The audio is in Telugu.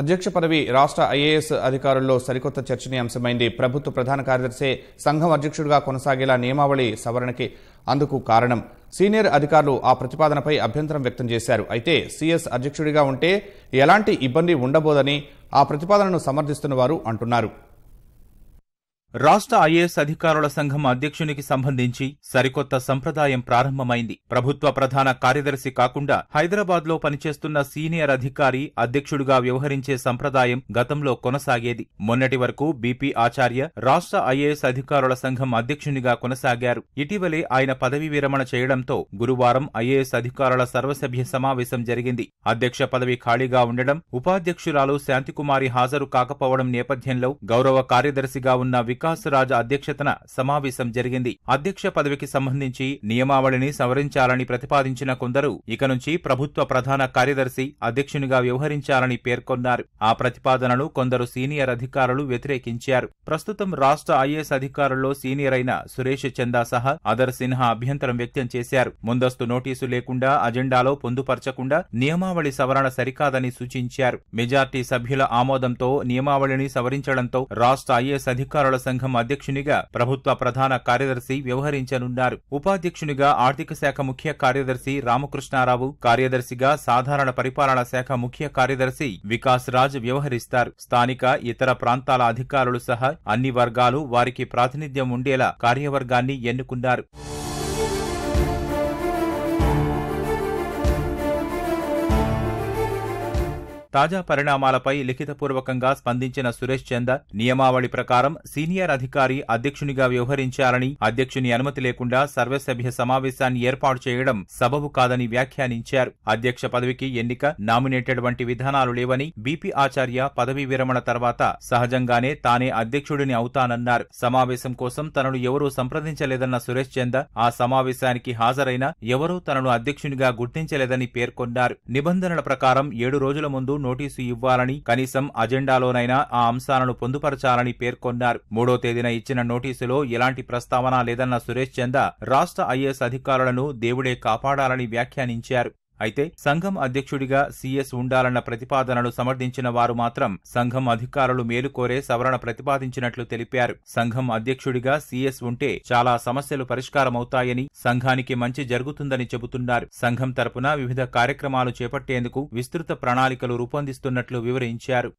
అధ్యక్ష పదవి రాష్ట్ర ఐఏఎస్ అధికారుల్లో సరికొత్త చర్చనీయాంశమైంది ప్రభుత్వ ప్రధాన కార్యదర్శి సంఘం అధ్యక్షుడిగా కొనసాగేలా నియమావళి సవరణకి అందుకు కారణం సీనియర్ అధికారులు ఆ ప్రతిపాదనపై అభ్యంతరం వ్యక్తం చేశారు అయితే సీఎస్ అధ్యక్షుడిగా ఉంటే ఎలాంటి ఇబ్బంది ఉండబోదని ఆ ప్రతిపాదనను సమర్థిస్తున్న వారు అంటున్నారు రాష్ట్ర ఐఏఎస్ అధికారుల సంఘం అధ్యక్షునికి సంబంధించి సరికొత్త సంప్రదాయం ప్రారంభమైంది ప్రభుత్వ ప్రధాన కార్యదర్శి కాకుండా హైదరాబాద్లో పనిచేస్తున్న సీనియర్ అధికారి అధ్యక్షుడిగా వ్యవహరించే సంప్రదాయం గతంలో కొనసాగేది మొన్నటి వరకు బీపీ ఆచార్య రాష్ట్ర ఐఏఎస్ అధికారుల సంఘం అధ్యక్షునిగా కొనసాగారు ఇటీవలే ఆయన పదవీ విరమణ చేయడంతో గురువారం ఐఏఎస్ అధికారుల సర్వసభ్య సమావేశం జరిగింది అధ్యక్ష పదవి ఖాళీగా ఉండడం ఉపాధ్యక్షురాలు శాంతికుమారి హాజరు కాకపోవడం నేపథ్యంలో గౌరవ కార్యదర్శిగా ఉన్న వికాస్ రాజ్ అధ్యక్షతన సమావేశం జరిగింది అధ్యక్ష పదవికి సంబంధించి నియమావళిని సవరించాలని ప్రతిపాదించిన కొందరు ఇక నుంచి ప్రభుత్వ ప్రధాన కార్యదర్శి అధ్యక్షునిగా వ్యవహరించాలని పేర్కొన్నారు ఆ ప్రతిపాదనను కొందరు సీనియర్ అధికారులు వ్యతిరేకించారు ప్రస్తుతం రాష్ట్ర ఐఏఎస్ అధికారుల్లో సీనియర్ అయిన సురేష్ చందా సహా అదర్ సిన్హా అభ్యంతరం వ్యక్తం చేశారు ముందస్తు నోటీసు లేకుండా అజెండాలో పొందుపరచకుండా నియమావళి సవరణ సరికాదని సూచించారు మెజార్టీ సభ్యుల ఆమోదంతో నియమావళిని సవరించడంతో రాష్ట్ర ఐఏఎస్ అధికారుల సంఘం అధ్యక్షునిగా ప్రభుత్వ ప్రధాన కార్యదర్శి వ్యవహరించనున్నారు ఉపాధ్యక్షునిగా ఆర్థిక శాఖ ముఖ్య కార్యదర్శి రామకృష్ణారావు కార్యదర్శిగా సాధారణ పరిపాలన శాఖ ముఖ్య కార్యదర్శి వికాస్ రాజ్ వ్యవహరిస్తారు స్థానిక ఇతర ప్రాంతాల అధికారులు సహా అన్ని వర్గాలు వారికి ప్రాతినిధ్యం ఉండేలా కార్యవర్గాన్ని ఎన్నుకున్నారు తాజా పరిణామాలపై లిఖితపూర్వకంగా స్పందించిన సురేష్ చందర్ నియమావళి ప్రకారం సీనియర్ అధికారి అధ్యక్షునిగా వ్యవహరించారని అధ్యక్షుని అనుమతి లేకుండా సర్వసభ్య సమావేశాన్ని ఏర్పాటు చేయడం సబబు కాదని వ్యాఖ్యానించారు అధ్యక్ష పదవికి ఎన్నిక నామినేటెడ్ వంటి విధానాలు లేవని బీపీ ఆచార్య పదవీ విరమణ తర్వాత సహజంగానే తానే అధ్యక్షుడిని అవుతానన్నారు సమావేశం కోసం తనను ఎవరూ సంప్రదించలేదన్న సురేష్ చంద ఆ సమావేశానికి హాజరైన ఎవరూ తనను అధ్యక్షునిగా గుర్తించలేదని పేర్కొన్నారు నిబంధనల ప్రకారం ఏడు రోజుల ముందు నోటీసు ఇవ్వాలని కనీసం అజెండాలోనైనా ఆ అంశాలను పొందుపరచాలని పేర్కొన్నారు మూడో తేదీన ఇచ్చిన నోటీసులో ఎలాంటి ప్రస్తావన లేదన్న సురేష్ చంద రాష్ట్ర ఐఏఎస్ అధికారులను దేవుడే కాపాడాలని వ్యాఖ్యానించారు అయితే సంఘం అధ్యక్షుడిగా సీఎస్ ఉండాలన్న ప్రతిపాదనను సమర్థించిన వారు మాత్రం సంఘం అధికారులు మేలు కోరే సవరణ ప్రతిపాదించినట్లు తెలిపారు సంఘం అధ్యక్షుడిగా సీఎస్ ఉంటే చాలా సమస్యలు పరిష్కారమవుతాయని సంఘానికి మంచి జరుగుతుందని చెబుతున్నారు సంఘం తరపున వివిధ కార్యక్రమాలు చేపట్టేందుకు విస్తృత ప్రణాళికలు రూపొందిస్తున్నట్లు వివరించారు